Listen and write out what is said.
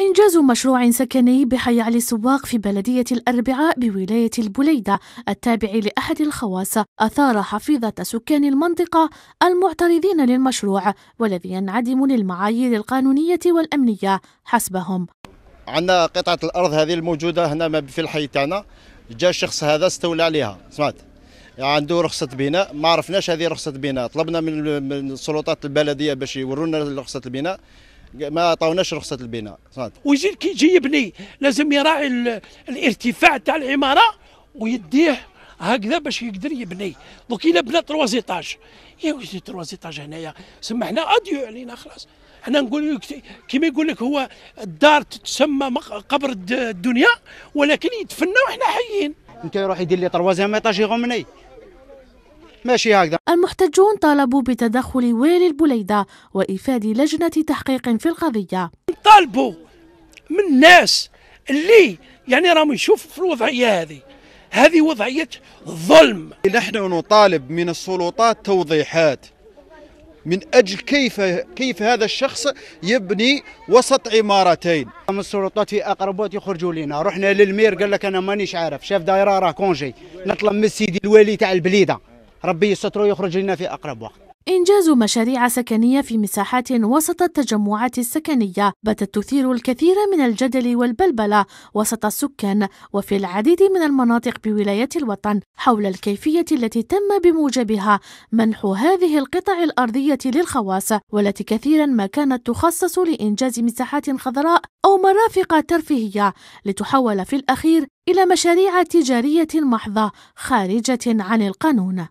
إنجاز مشروع سكني بحي علي السواق في بلدية الأربعاء بولاية البليدة التابع لأحد الخواص أثار حفيظة سكان المنطقة المعترضين للمشروع والذي ينعدم للمعايير القانونية والأمنية حسبهم عندنا قطعة الأرض هذه الموجودة هنا في الحي تاعنا جاء الشخص هذا استولى عليها سمعت عنده رخصة بناء ما عرفناش هذه رخصة بناء طلبنا من السلطات البلدية باش يورونا رخصة البناء ما عطاوناش رخصه البناء صادق ويزيد كي يجي يبني لازم يراعي الارتفاع تاع العماره ويديه هكذا باش يقدر يبني دوك الا بنى تروازيطاج يا ويلي تروازيطاج هنايا سما حنا اديو علينا خلاص حنا نقول كيما يقول لك هو الدار تسمى قبر الدنيا ولكن يدفنا وحنا حيين انت يروح يدير لي تروازيام ايطاج يغمني ماشي هكذا المحتجون طالبوا بتدخل والي البليدة وإفاد لجنة تحقيق في القضية طالبوا من الناس اللي يعني راهم يشوفوا في الوضعية هذه هذه وضعية ظلم نحن نطالب من السلطات توضيحات من أجل كيف كيف هذا الشخص يبني وسط عمارتين من السلطات في أقرب وقت يخرجوا لنا رحنا للمير قال لك أنا مانيش عارف شاف دايرة راه كونجي نطلب من سيدي الوالي تاع البليدة ربي يستر ويخرج لنا في أقرب وقت إنجاز مشاريع سكنية في مساحات وسط التجمعات السكنية باتت تثير الكثير من الجدل والبلبلة وسط السكان وفي العديد من المناطق بولاية الوطن حول الكيفية التي تم بموجبها منح هذه القطع الأرضية للخواص والتي كثيرا ما كانت تخصص لإنجاز مساحات خضراء أو مرافق ترفيهية لتحول في الأخير إلى مشاريع تجارية محضة خارجة عن القانون